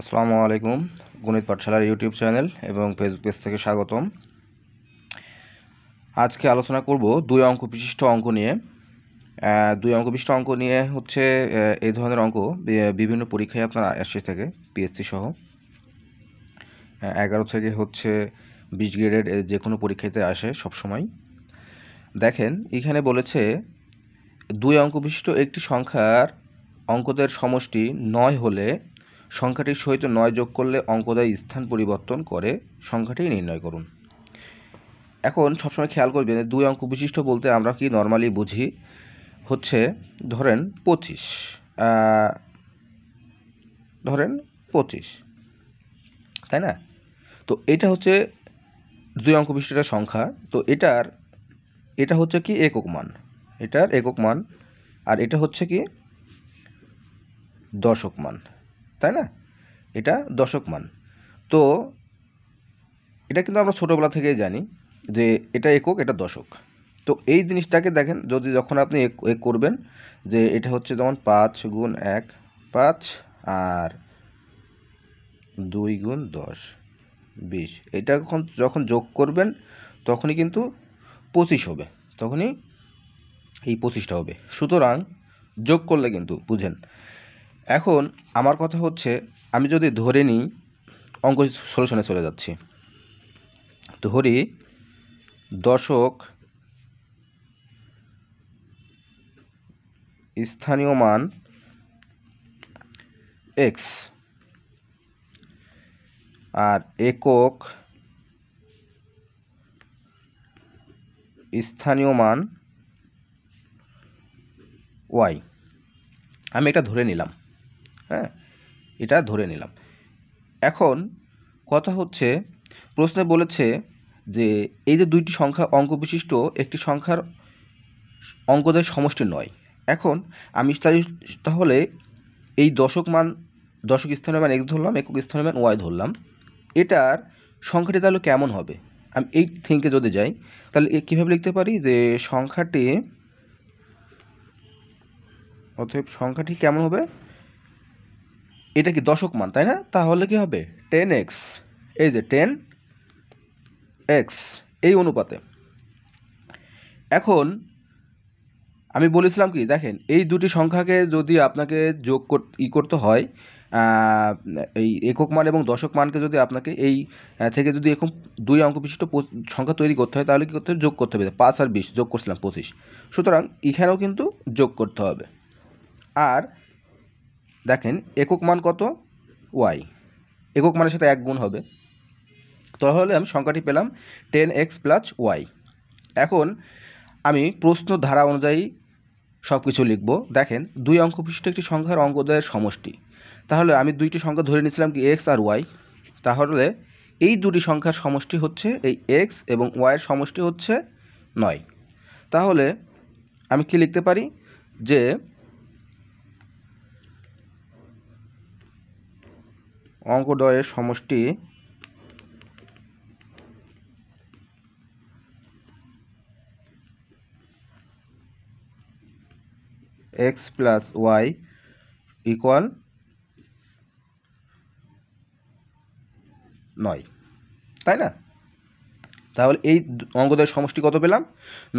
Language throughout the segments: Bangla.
আসসালামু আলাইকুম গণিত পাঠশালার ইউটিউব চ্যানেল এবং ফেসবুক পেজ থেকে স্বাগতম আজকে আলোচনা করব দুই অঙ্ক বিশিষ্ট অঙ্ক নিয়ে দুই অঙ্ক বিশিষ্ট অঙ্ক নিয়ে হচ্ছে এই ধরনের অঙ্ক বিভিন্ন পরীক্ষায় আপনার এসে থাকে পিএসসি সহ এগারো থেকে হচ্ছে বিশ গ্রেডের যে কোনো পরীক্ষাতে আসে সবসময় দেখেন এখানে বলেছে দুই অঙ্ক বিশিষ্ট একটি সংখ্যার অঙ্কদের সমষ্টি নয় হলে সংখ্যাটির সহিত নয় যোগ করলে অঙ্কদায় স্থান পরিবর্তন করে সংখ্যাটি নির্ণয় করুন এখন সবসময় খেয়াল করবেন দুই অঙ্ক বিশিষ্ট বলতে আমরা কি নর্মালি বুঝি হচ্ছে ধরেন পঁচিশ ধরেন পঁচিশ তাই না তো এটা হচ্ছে দুই অঙ্ক বিশিষ্ট সংখ্যা তো এটার এটা হচ্ছে কি একক মান এটার একক মান আর এটা হচ্ছে কি দশক মান তাই না এটা দশক মান তো এটা কিন্তু আমরা ছোটোবেলা থেকেই জানি যে এটা একক এটা দশক তো এই জিনিসটাকে দেখেন যদি যখন আপনি এক করবেন যে এটা হচ্ছে যেমন পাঁচ গুণ এক পাঁচ আর দুই গুণ দশ বিশ এটা যখন যখন যোগ করবেন তখনই কিন্তু পঁচিশ হবে তখনই এই পঁচিশটা হবে সুতরাং যোগ করলে কিন্তু বুঝেন এখন আমার কথা হচ্ছে আমি যদি ধরে নিই অঙ্ক সলিউশনে চলে যাচ্ছি ধরি দশক স্থানীয় মান এক্স আর একক স্থানীয় মান ওয়াই আমি এটা ধরে নিলাম হ্যাঁ এটা ধরে নিলাম এখন কথা হচ্ছে প্রশ্নে বলেছে যে এই যে দুইটি সংখ্যা অঙ্ক বিশিষ্ট একটি সংখ্যার অঙ্কদের সমষ্টি নয় এখন আমি তাহলে এই দশক মান দশক স্থানের মান এক্স ধরলাম একক স্থানের মান ওয়াই ধরলাম এটার সংখ্যাটি তাহলে কেমন হবে আমি এই থিঙ্কে যদি যাই তাহলে কীভাবে লিখতে পারি যে সংখ্যাটি অতএব সংখ্যাটি কেমন হবে এটা কি দশক মান তাই না তাহলে কি হবে টেন এক্স এই যে টেন এক্স এই অনুপাতে এখন আমি বলেছিলাম কি দেখেন এই দুটি সংখ্যাকে যদি আপনাকে যোগ ই করতে হয় এই একক মান এবং দশক মানকে যদি আপনাকে এই থেকে যদি এরকম দুই অঙ্ক বিশিষ্ট সংখ্যা তৈরি করতে হয় তাহলে কী করতে হবে যোগ করতে হবে পাঁচ আর বিশ যোগ করছিলাম পঁচিশ সুতরাং এখানেও কিন্তু যোগ করতে হবে আর দেখেন একক মান কত ওয়াই একক মানের সাথে এক গুণ হবে তাহলে আমি সংখ্যাটি পেলাম টেন এক্স প্লাস ওয়াই এখন আমি প্রশ্ন ধারা অনুযায়ী সব কিছু লিখব দেখেন দুই অঙ্ক বিশিষ্ট একটি সংখ্যার অঙ্কদয়ের সমষ্টি তাহলে আমি দুইটি সংখ্যা ধরে নিয়েছিলাম কি এক্স আর ওয়াই তাহলে এই দুটি সংখ্যার সমষ্টি হচ্ছে এই এক্স এবং ওয়াইয়ের সমষ্টি হচ্ছে নয় তাহলে আমি কি লিখতে পারি যে অঙ্কদ্বয়ের সমষ্টি এক্স প্লাস ওয়াই ইকুয়াল নয় তাই না তাহলে এই অঙ্কদয়ের সমষ্টি কত পেলাম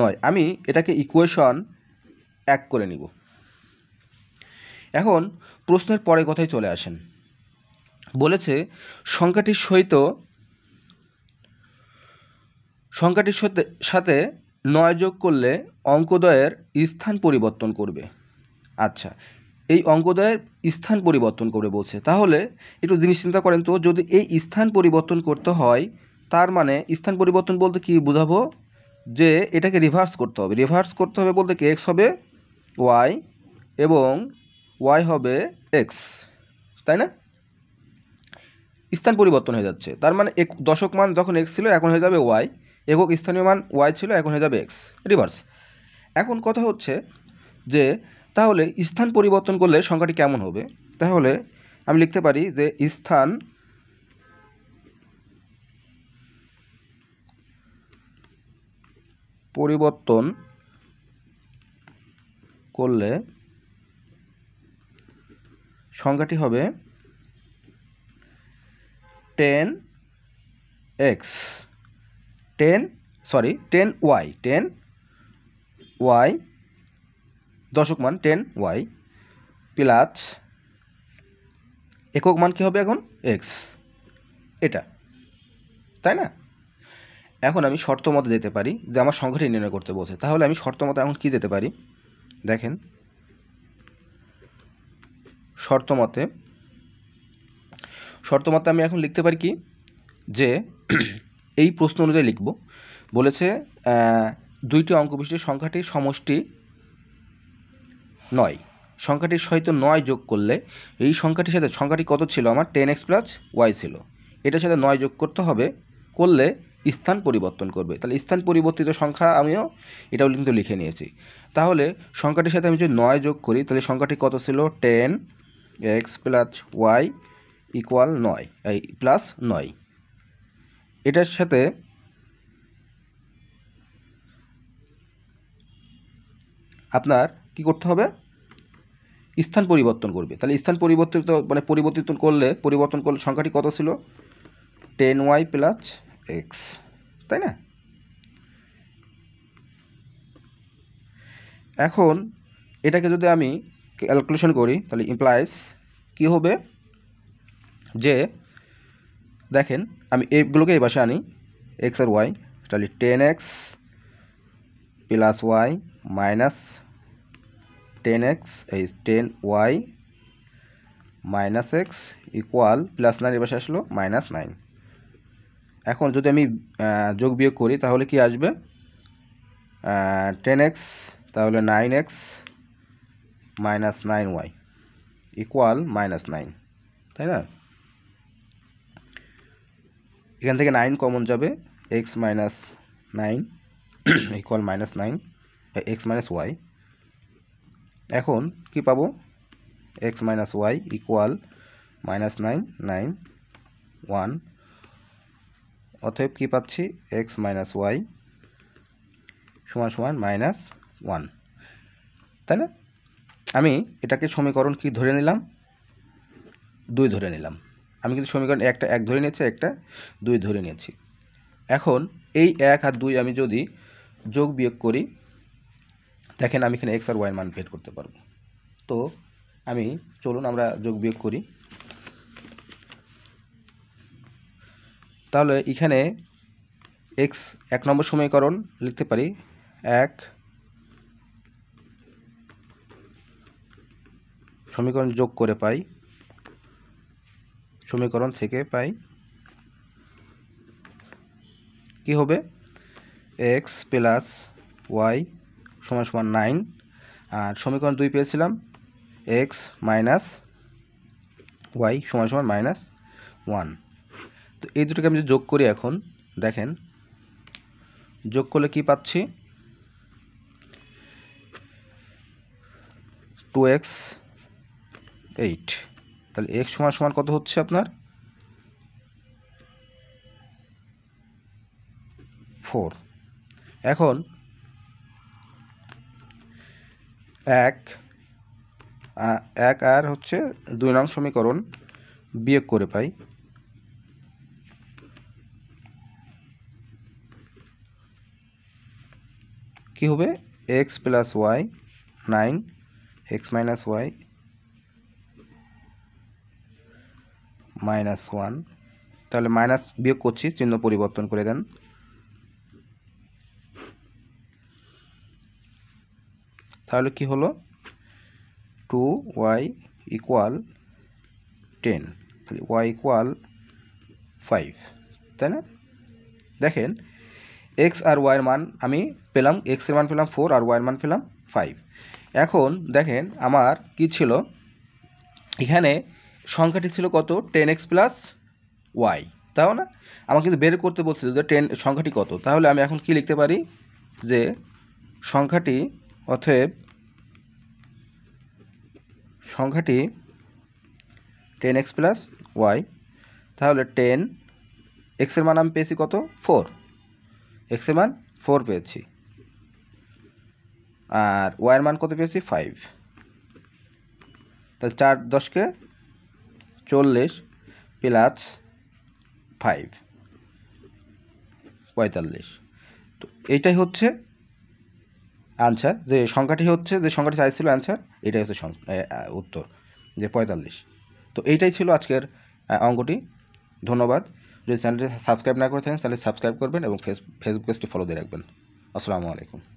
নয় আমি এটাকে ইকুয়েশন এক করে নিব এখন প্রশ্নের পরে কথাই চলে আসেন বলেছে সংখ্যাটির সহিত সংখ্যাটির সাথে নয় যোগ করলে অঙ্কদয়ের স্থান পরিবর্তন করবে আচ্ছা এই অঙ্কদয়ের স্থান পরিবর্তন করে বলছে তাহলে একটু জিনিস চিন্তা করেন তো যদি এই স্থান পরিবর্তন করতে হয় তার মানে স্থান পরিবর্তন বলতে কি বোঝাবো যে এটাকে রিভার্স করতে হবে রিভার্স করতে হবে বলতে কি এক্স হবে ওয়াই এবং ওয়াই হবে এক্স তাই না স্থান পরিবর্তন হয়ে যাচ্ছে তার মানে এক দশক মান যখন এক্স ছিল এখন হয়ে যাবে ওয়াই একক স্থানীয় মান ওয়াই ছিল এখন হয়ে যাবে এক্স রিভার্স এখন কথা হচ্ছে যে তাহলে স্থান পরিবর্তন করলে সংখ্যাটি কেমন হবে তাহলে আমি লিখতে পারি যে স্থান পরিবর্তন করলে সংখ্যাটি হবে ten X ten sorry ten Y ten Y দশক মান টেন ওয়াই প্লাস একক মান কী হবে এখন এক্স এটা তাই না এখন আমি শর্ত মতো যেতে পারি যে আমার সংখ্যাটি নির্ণয় করতে বলছে তাহলে আমি শর্ত মতো এখন কী যেতে পারি দেখেন শর্ত মতে শর্তমাত্রা আমি এখন লিখতে পারি কি যে এই প্রশ্ন অনুযায়ী লিখব বলেছে দুইটি অঙ্ক বিশিষ্ট সংখ্যাটির সমষ্টি নয় সংখ্যাটির সহিত নয় যোগ করলে এই সংখ্যাটির সাথে সংখ্যাটি কত ছিল আমার টেন এক্স প্লাস ওয়াই ছিল এটার সাথে নয় যোগ করতে হবে করলে স্থান পরিবর্তন করবে তাহলে স্থান পরিবর্তিত সংখ্যা আমিও এটাও কিন্তু লিখে নিয়েছি তাহলে সংখ্যাটির সাথে আমি যদি নয় যোগ করি তাহলে সংখ্যাটি কত ছিল ten X plus Y equal নয় এই প্লাস নয় এটার সাথে আপনার কি করতে হবে স্থান পরিবর্তন করবে তাহলে স্থান পরিবর্তিত মানে পরিবর্তিত করলে পরিবর্তন করলে সংখ্যাটি কত ছিল টেন ওয়াই প্লাস এক্স তাই না এখন এটাকে যদি আমি ক্যালকুলেশন করি তাহলে ইমপ্লাইস কি হবে যে দেখেন আমি এইগুলোকে এই ভাষে আনি x আর y তাহলে 10x + y - 10x এই 10y - x = +9 এর ভাষে আসলো -9 এখন যদি আমি যোগ বিয়োগ করি তাহলে কি আসবে 10x তাহলে 9x - 9y = -9 তাই না এখান থেকে নাইন কমন যাবে X minus nine equal minus nine X minus Y এখন কি পাবো X minus Y equal minus nine nine one অতএব কী পাচ্ছি এক্স মাইনাস ওয়াই সমান সমান মাইনাস ওয়ান তাই না আমি এটাকে সমীকরণ কি ধরে নিলাম দুই ধরে নিলাম আমি কিন্তু সমীকরণ একটা এক ধরে নিয়েছি একটা দুই ধরে নিয়েছি এখন এই এক আর দুই আমি যদি যোগ বিয়োগ করি দেখেন আমি এখানে এক্স আর ওয়াই মান বের করতে পারবো তো আমি চলুন আমরা যোগ বিয়োগ করি তাহলে এখানে এক্স এক নম্বর সমীকরণ লিখতে পারি এক সমীকরণ যোগ করে পাই সমীকরণ থেকে পাই কি হবে এক্স প্লাস ওয়াই সমান সমান নাইন আর সমীকরণ দুই পেয়েছিলাম এক্স মাইনাস ওয়াই সমান সমান মাইনাস ওয়ান তো এই দুটোকে আমি যদি যোগ করি এখন দেখেন যোগ করলে কি পাচ্ছি টু এক্স এইট তাহলে এক্স সমান সমান কত হচ্ছে আপনার ফোর এখন এক এক আর হচ্ছে দুই নং সমীকরণ বিয়োগ করে পাই কি হবে X plus Y nine X minus Y minus one তাহলে মাইনাস বিয়োগ করছি চিহ্ন পরিবর্তন করে দেন তাহলে কি হলো টু ওয়াই ইকুয়াল টেন তাহলে ওয়াই ইকুয়াল ফাইভ তাই না দেখেন এক্স আর ওয়াইয়ের মান আমি পেলাম এক্সের মান পেলাম ফোর আর ওয়াইয়ের মান পেলাম ফাইভ এখন দেখেন আমার কি ছিল এখানে সংখ্যাটি ছিল কত টেন এক্স প্লাস ওয়াই তাও না আমাকে কিন্তু বের করতে বলছিল যে টেন সংখ্যাটি কত তাহলে আমি এখন কি লিখতে পারি যে সংখ্যাটি অথব সংখ্যাটি টেন এক্স প্লাস ওয়াই তাহলে টেন এক্সের মান আমি পেয়েছি কত ফোর এক্সের মান ফোর পেয়েছি আর ওয়াইয়ের মান কত পেয়েছি ফাইভ তাহলে চার দশকে চল্লিশ প্লাস ফাইভ পঁয়তাল্লিশ তো এইটাই হচ্ছে আনসার যে সংখ্যাটি হচ্ছে যে সংখ্যাটি চাইছিল আনসার এটাই হচ্ছে উত্তর যে পঁয়তাল্লিশ তো এইটাই ছিল আজকের অঙ্কটি ধন্যবাদ যদি চ্যানেলটি সাবস্ক্রাইব না করে থাকেন চ্যানেলটি সাবস্ক্রাইব করবেন এবং ফেসবুক পেজটি ফলো দিয়ে রাখবেন আসসালামু আলাইকুম